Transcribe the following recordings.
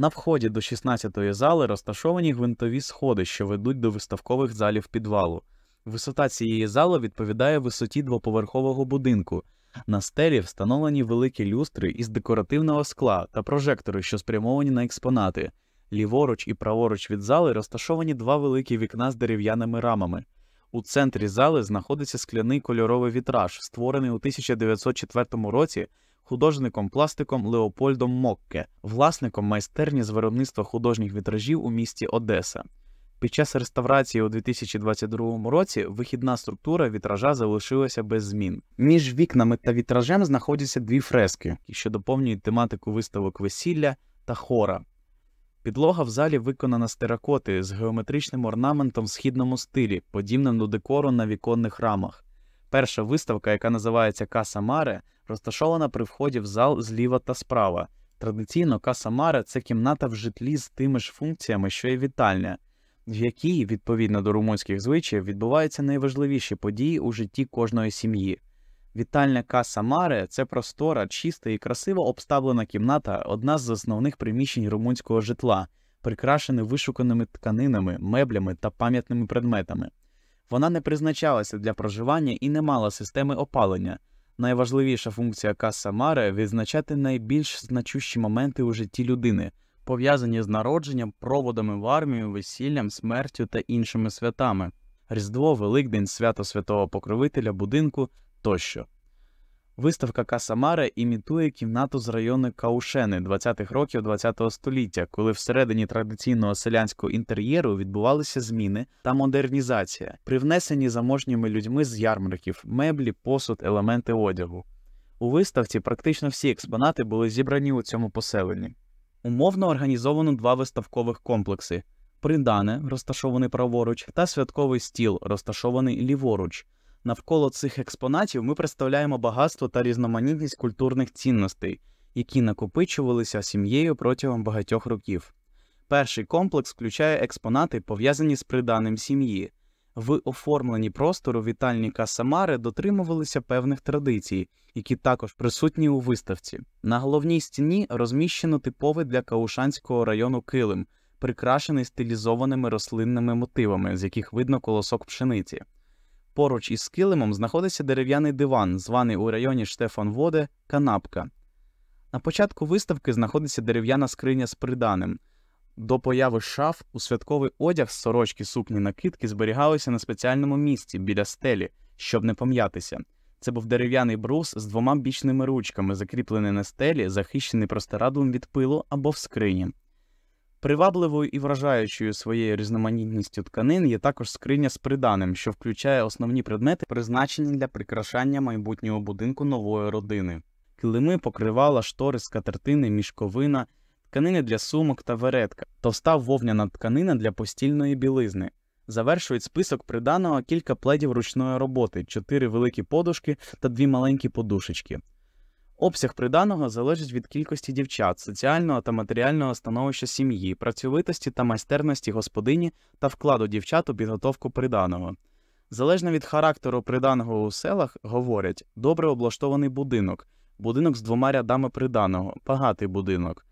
На вході до 16-ї зали розташовані гвинтові сходи, що ведуть до виставкових залів підвалу. Висота цієї зали відповідає висоті двоповерхового будинку. На стелі встановлені великі люстри із декоративного скла та прожектори, що спрямовані на експонати. Ліворуч і праворуч від зали розташовані два великі вікна з дерев'яними рамами. У центрі зали знаходиться скляний кольоровий вітраж, створений у 1904 році художником пластиком Леопольдом Мокке, власником майстерні з виробництва художніх вітражів у місті Одеса. Під час реставрації у 2022 році вихідна структура вітража залишилася без змін. Між вікнами та вітражем знаходяться дві фрески, що доповнюють тематику виставок весілля та хора. Підлога в залі виконана з теракоти з геометричним орнаментом в східному стилі, подібним до декору на віконних рамах. Перша виставка, яка називається Каса Маре, розташована при вході в зал зліва та справа. Традиційно каса Мара це кімната в житлі з тими ж функціями, що й вітальня, в якій, відповідно до румунських звичаїв, відбуваються найважливіші події у житті кожної сім'ї. Вітальня каса Маре це простора, чиста і красиво обставлена кімната, одна з основних приміщень румунського житла, прикрашена вишуканими тканинами, меблями та пам'ятними предметами. Вона не призначалася для проживання і не мала системи опалення. Найважливіша функція каса Маре відзначати найбільш значущі моменти у житті людини, пов'язані з народженням, проводами в армію, весіллям, смертю та іншими святами, Різдво, Великдень, свято святого покровителя, будинку тощо. Виставка Касамаре імітує кімнату з району Каушени 20-х років ХХ століття, коли всередині традиційного селянського інтер'єру відбувалися зміни та модернізація, привнесені заможніми людьми з ярмарків, меблі, посуд, елементи одягу. У виставці практично всі експонати були зібрані у цьому поселенні. Умовно організовано два виставкових комплекси: придане, розташований праворуч, та святковий стіл, розташований ліворуч навколо цих експонатів ми представляємо багатство та різноманітність культурних цінностей, які накопичувалися сім'єю протягом багатьох років. Перший комплекс включає експонати, пов'язані з приданим сім'ї. В оформленні простору вітальні Касамари дотримувалися певних традицій, які також присутні у виставці. На головній стіні розміщено типовий для Каушанського району килим, прикрашений стилізованими рослинними мотивами, з яких видно колосок пшениці. Поруч із килимом знаходиться дерев'яний диван, званий у районі Штефанводе канапка. На початку виставки знаходиться дерев'яна скриня з приданим. До появи шаф у святковий одяг з сорочки сукні накидки зберігалися на спеціальному місці біля стелі, щоб не пом'ятися. Це був дерев'яний брус з двома бічними ручками, закріплений на стелі, захищений простирадлом від пилу або в скрині. Привабливою і вражаючою своєю різноманітністю тканин є також скриня з приданим, що включає основні предмети, призначені для прикрашання майбутнього будинку нової родини, килими, покривала, штори, скатертини, мішковина, тканини для сумок та веретка, товста вовняна тканина для постільної білизни. Завершують список приданого кілька пледів ручної роботи, чотири великі подушки та дві маленькі подушечки. Обсяг приданого залежить від кількості дівчат, соціального та матеріального становища сім'ї, працьовитості та майстерності господині та вкладу дівчат у підготовку приданого. Залежно від характеру приданого у селах, говорять добре облаштований будинок, будинок з двома рядами приданого, багатий будинок.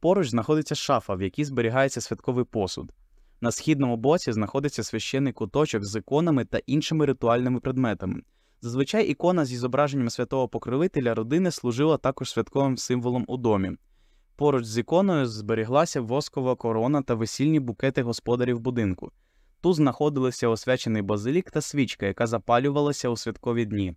Поруч знаходиться шафа, в якій зберігається святковий посуд. На східному боці знаходиться священний куточок з іконами та іншими ритуальними предметами. Зазвичай ікона зі зображенням святого покровителя родини служила також святковим символом у домі. Поруч з іконою зберіглася воскова корона та весільні букети господарів будинку. Тут знаходилися освячений базилік та свічка, яка запалювалася у святкові дні.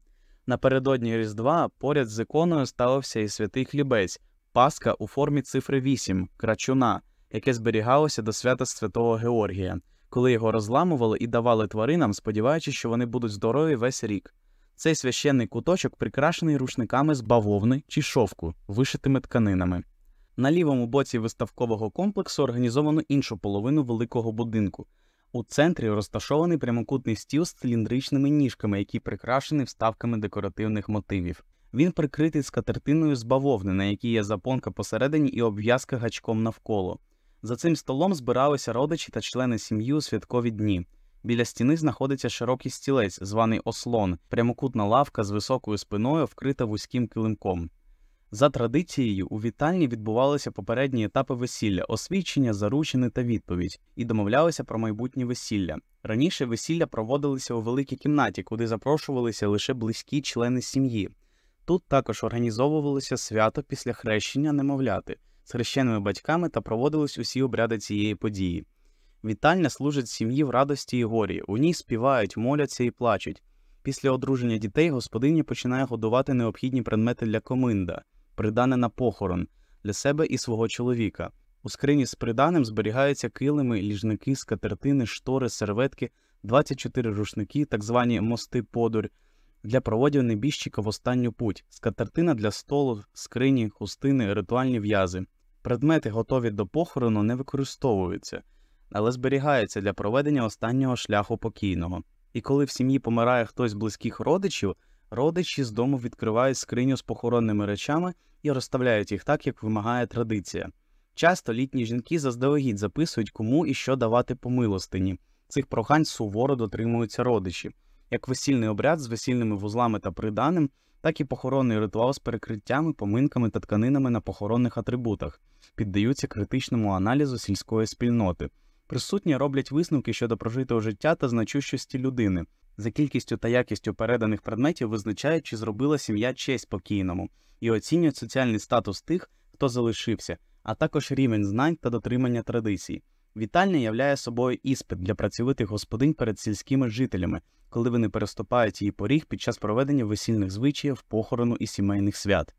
Напередодні Різдва поряд з іконою ставився і святий хлібець, паска у формі цифри 8, крачуна, яке зберігалося до свята святого Георгія, коли його розламували і давали тваринам, сподіваючись, що вони будуть здорові весь рік. Цей священний куточок прикрашений рушниками з бавовни чи шовку, вишитими тканинами. На лівому боці виставкового комплексу організовано іншу половину великого будинку. У центрі розташований прямокутний стіл з циліндричними ніжками, які прикрашені вставками декоративних мотивів. Він прикритий скатертиною з бавовни, на якій є запонка посередині і обв'язка гачком навколо. За цим столом збиралися родичі та члени сім'ї у святкові дні. Біля стіни знаходиться широкий стілець, званий ослон, прямокутна лавка з високою спиною, вкрита вузьким килимком. За традицією, у вітальні відбувалися попередні етапи весілля, освічення, заручини та відповідь, і домовлялися про майбутнє весілля. Раніше весілля проводилися у великій кімнаті, куди запрошувалися лише близькі члени сім'ї. Тут також організовувалося свято після хрещення немовляти з хрещеними батьками та проводились усі обряди цієї події. Вітальня служить сім'ї в радості і горі. У ній співають, моляться і плачуть. Після одруження дітей господиня починає годувати необхідні предмети для коминда, придане на похорон для себе і свого чоловіка. У скрині з приданим зберігаються килими, ліжники, скатертини, штори, серветки, 24 рушники, так звані мости подурь, для проводів небіжчика в останню путь, скатертина для столу, скрині, хустини, ритуальні в'язи. Предмети, готові до похорону, не використовуються але зберігається для проведення останнього шляху покійного. І коли в сім'ї помирає хтось з близьких родичів, родичі з дому відкривають скриню з похоронними речами і розставляють їх так, як вимагає традиція. Часто літні жінки заздалегідь записують, кому і що давати по милостині. Цих прохань суворо дотримуються родичі, як весільний обряд з весільними вузлами та приданим, так і похоронний ритуал з перекриттями, поминками та тканинами на похоронних атрибутах, піддаються критичному аналізу сільської спільноти. Присутні роблять висновки щодо прожитого життя та значущості людини. За кількістю та якістю переданих предметів визначають, чи зробила сім'я честь покійному, і оцінюють соціальний статус тих, хто залишився, а також рівень знань та дотримання традицій. Вітальня являє собою іспит для працьовитих господинь перед сільськими жителями, коли вони переступають її поріг під час проведення весільних звичаїв, похорону і сімейних свят.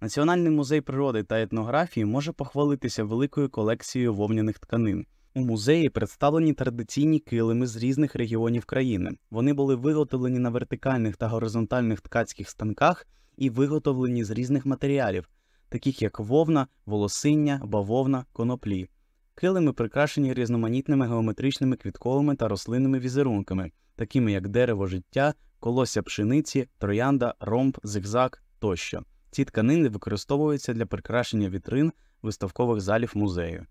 Національний музей природи та етнографії може похвалитися великою колекцією вовняних тканин. У музеї представлені традиційні килими з різних регіонів країни. Вони були виготовлені на вертикальних та горизонтальних ткацьких станках і виготовлені з різних матеріалів, таких як вовна, волосиння, бавовна, коноплі. Килими прикрашені різноманітними геометричними квітковими та рослинними візерунками, такими як дерево життя, колося пшениці, троянда, ромб, зигзаг тощо. Ці тканини використовуються для прикрашення вітрин виставкових залів музею.